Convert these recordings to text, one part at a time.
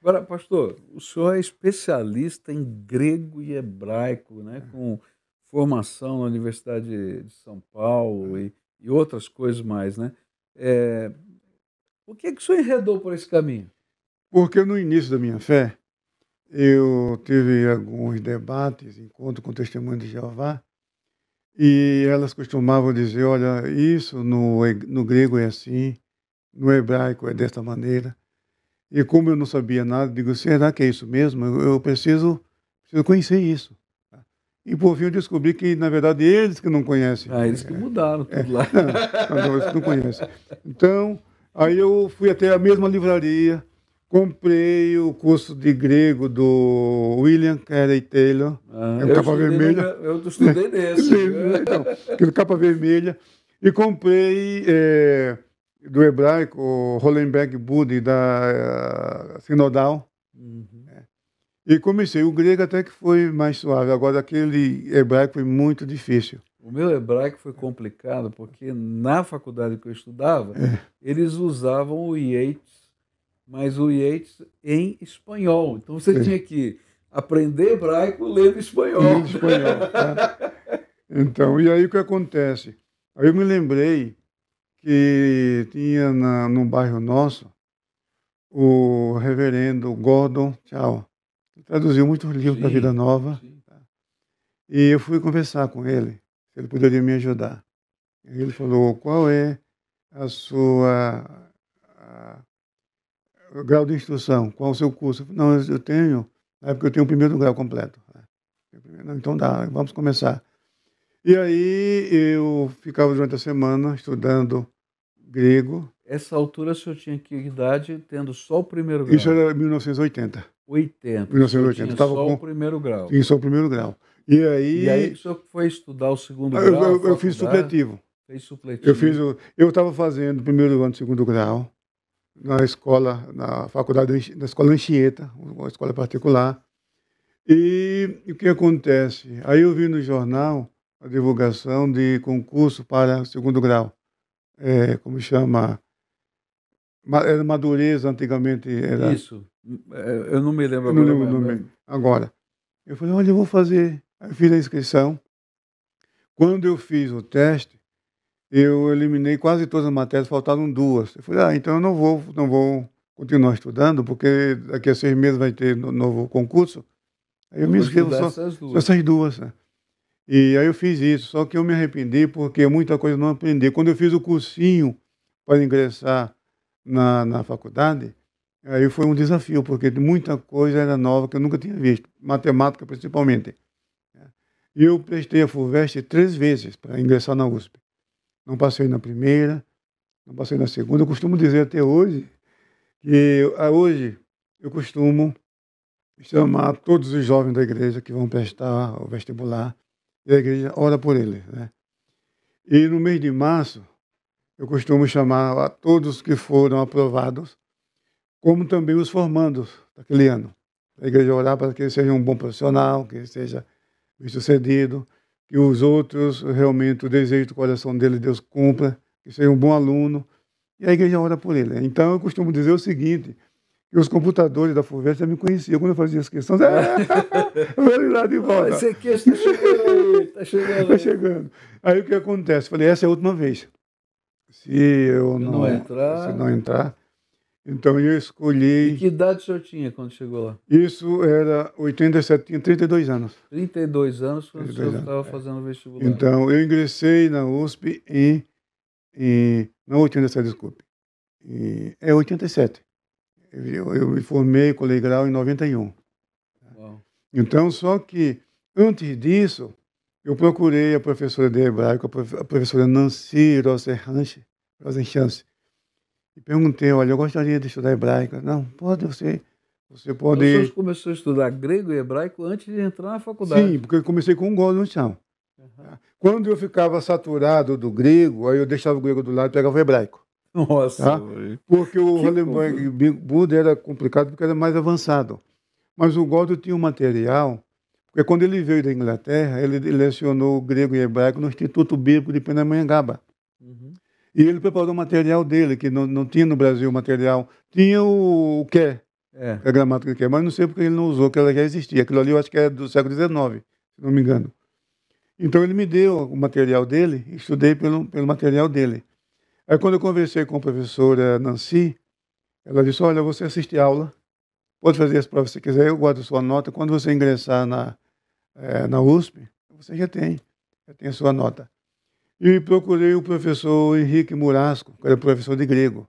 Agora, pastor, o senhor é especialista em grego e hebraico, né? É. com formação na Universidade de São Paulo é. e, e outras coisas mais. Né? É... Por que, que o senhor enredou por esse caminho? Porque no início da minha fé, eu tive alguns debates, encontro com testemunhas de Jeová, e elas costumavam dizer: olha, isso no, no grego é assim, no hebraico é desta maneira. E como eu não sabia nada, digo, será que é isso mesmo? Eu, preciso, preciso conhecer isso. E por fim eu descobri que, na verdade, eles que não conhecem. Ah, eles que mudaram tudo lá. É, não, não, eles que não conhecem. Então, aí eu fui até a mesma livraria, comprei o curso de grego do William Carey Taylor, ah, é o Capa Vermelha. No, eu estudei nesse. então, Capa Vermelha. E comprei... É, do hebraico, o Hollenberg Budi, da eh, Sinodal. Uhum. É. E comecei. O grego até que foi mais suave. Agora, aquele hebraico foi muito difícil. O meu hebraico foi complicado porque na faculdade que eu estudava, é. eles usavam o Yeats, mas o Yeats em espanhol. Então você é. tinha que aprender hebraico lendo espanhol. Lendo espanhol. Tá? então, e aí o que acontece? Aí eu me lembrei que tinha na, no bairro nosso o reverendo Gordon Tchau. Traduziu muitos livros sim, da Vida Nova. Tá? E eu fui conversar com ele, se ele poderia me ajudar. Ele falou: qual é a sua. A, o grau de instrução, qual o seu curso? Eu falei, não, eu tenho, na época eu tenho o primeiro grau completo. Né? então dá, vamos começar. E aí eu ficava durante a semana estudando grego. Essa altura o senhor tinha que idade tendo só o primeiro grau? Isso era 1980. 80. 1980. Estava só com... o primeiro grau. Tinha só o primeiro grau. E aí... E aí o senhor foi estudar o segundo grau? Eu, eu fiz supletivo. Fez supletivo. Eu fiz o... Eu estava fazendo primeiro ano, segundo grau na escola, na faculdade, na escola Anchieta, uma escola particular. e o que acontece? Aí eu vi no jornal a divulgação de concurso para segundo grau. É, como chama? Era é, Madureza, antigamente era. Isso. É, eu não me lembro agora. Não lembro o nome. Agora. Eu falei, olha, eu vou fazer. Aí fiz a inscrição. Quando eu fiz o teste, eu eliminei quase todas as matérias, faltaram duas. Eu falei, ah, então eu não vou, não vou continuar estudando, porque daqui a seis meses vai ter novo concurso. Aí eu, eu me inscrevo só essas duas. Só essas duas né? E aí eu fiz isso, só que eu me arrependi porque muita coisa não aprendi. Quando eu fiz o cursinho para ingressar na, na faculdade, aí foi um desafio, porque muita coisa era nova que eu nunca tinha visto, matemática principalmente. Né. E eu prestei a FUVEST três vezes para ingressar na USP. Não passei na primeira, não passei na segunda. Eu costumo dizer até hoje que hoje eu costumo chamar todos os jovens da igreja que vão prestar o vestibular e a igreja ora por ele. Né? E no mês de março, eu costumo chamar a todos que foram aprovados, como também os formandos daquele ano. A igreja orar para que ele seja um bom profissional, que ele seja bem-sucedido, que os outros realmente o desejo do coração dele Deus cumpra, que seja um bom aluno. E a igreja ora por ele. Então eu costumo dizer o seguinte: e os computadores da FUVEST já me conheciam quando eu fazia as questões. Velho lá de volta. Essa questão está é chegando aí, está tá chegando. Aí o que acontece? Falei, essa é a última vez. Se eu não, não entrar. Se não entrar. Então eu escolhi. E que idade o senhor tinha quando chegou lá? Isso era 87, tinha 32 anos. 32 anos quando o senhor estava é. fazendo o vestibular. Então eu ingressei na USP em. em não, 87, desculpe. Em, é 87. Eu, eu me formei, o grau em 91. Uau. Então, só que antes disso, eu procurei a professora de hebraico, a professora Nancy Rosenchance, e perguntei, olha, eu gostaria de estudar hebraico. Não, pode você, você então, pode... Então, você começou a estudar grego e hebraico antes de entrar na faculdade. Sim, porque eu comecei com um gol no chão. Uhum. Quando eu ficava saturado do grego, aí eu deixava o grego do lado e pegava o hebraico. Nossa. Tá? Porque o Hollenberg Buda era complicado porque era mais avançado. Mas o Gordo tinha um material, porque quando ele veio da Inglaterra, ele lecionou grego e hebraico no Instituto Bíblico de Penamangaba. Uhum. E ele preparou o material dele, que não, não tinha no Brasil material. Tinha o, o que, é. a gramática que é, mas não sei porque ele não usou, que ela já existia. Aquilo ali eu acho que é do século XIX, se não me engano. Então ele me deu o material dele, estudei pelo, pelo material dele. Aí quando eu conversei com a professora Nancy, ela disse, olha, você assiste aula, pode fazer as provas se quiser, eu guardo sua nota, quando você ingressar na, é, na USP, você já tem, já tem a sua nota. E procurei o professor Henrique Murasco, que era professor de grego,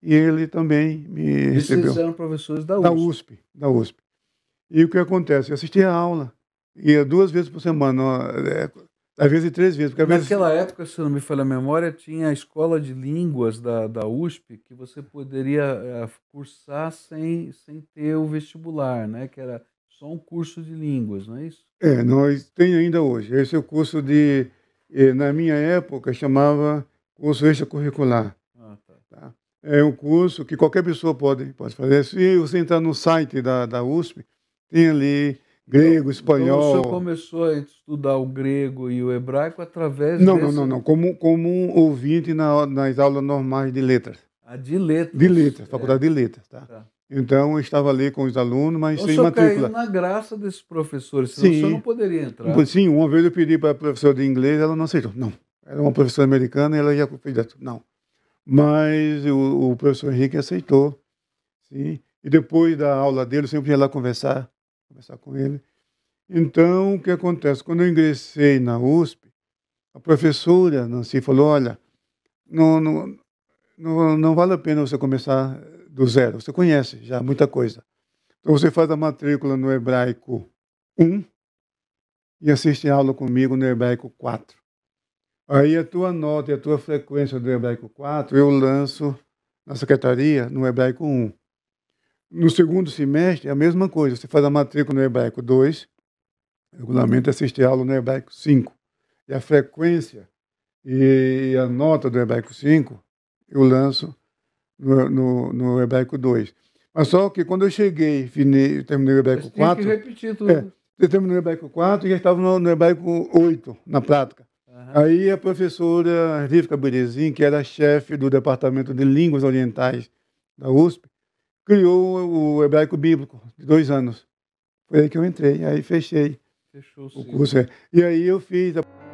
e ele também me Esses recebeu. Esses eram professores da USP. Da USP, da USP. E o que acontece? Eu assisti a aula, ia duas vezes por semana, é, às vezes três vezes. Porque vezes... Naquela época, se não me falha a memória, tinha a escola de línguas da, da USP que você poderia é, cursar sem, sem ter o vestibular, né? Que era só um curso de línguas, não é isso? É, nós tem ainda hoje. Esse é o curso de, eh, na minha época, chamava curso extracurricular. Ah, tá. Tá? É um curso que qualquer pessoa pode, pode fazer. Se você entrar no site da, da USP, tem ali grego, espanhol. Então, o senhor começou a estudar o grego e o hebraico através não, desse... Não, não, não, como, como um ouvinte na, nas aulas normais de letras. Ah, de letras. De letras, faculdade é. de letras, tá? tá. Então eu estava ali com os alunos, mas então, sem matrícula. Caiu na graça desses professores, senão Sim. o senhor não poderia entrar. Sim, uma vez eu pedi para a professora de inglês, ela não aceitou. Não. Era uma professora americana e ela já fez Não. Mas o, o professor Henrique aceitou. Sim. E depois da aula dele, eu sempre ia lá conversar conversar com ele. Então, o que acontece? Quando eu ingressei na USP, a professora Nancy falou: olha, não, não, não, não vale a pena você começar do zero, você conhece já muita coisa. Então, você faz a matrícula no hebraico 1 e assiste a aula comigo no hebraico 4. Aí a tua nota e a tua frequência do hebraico 4 eu lanço na secretaria no hebraico 1. No segundo semestre, é a mesma coisa. Você faz a matrícula no hebraico 2, o regulamento é assistir a aula no hebraico 5. E a frequência e a nota do hebraico 5 eu lanço no, no, no hebraico 2. Mas só que quando eu cheguei, finei, terminei o hebraico 4. Tem que repetir tudo. É, eu terminei o hebraico 4 e já estava no, no hebraico 8, na prática. Uhum. Aí a professora Rivka Berezin, que era chefe do Departamento de Línguas Orientais da USP, criou o hebraico bíblico, de dois anos. Foi aí que eu entrei, aí fechei Fechou, o curso. Sim. É. E aí eu fiz. A...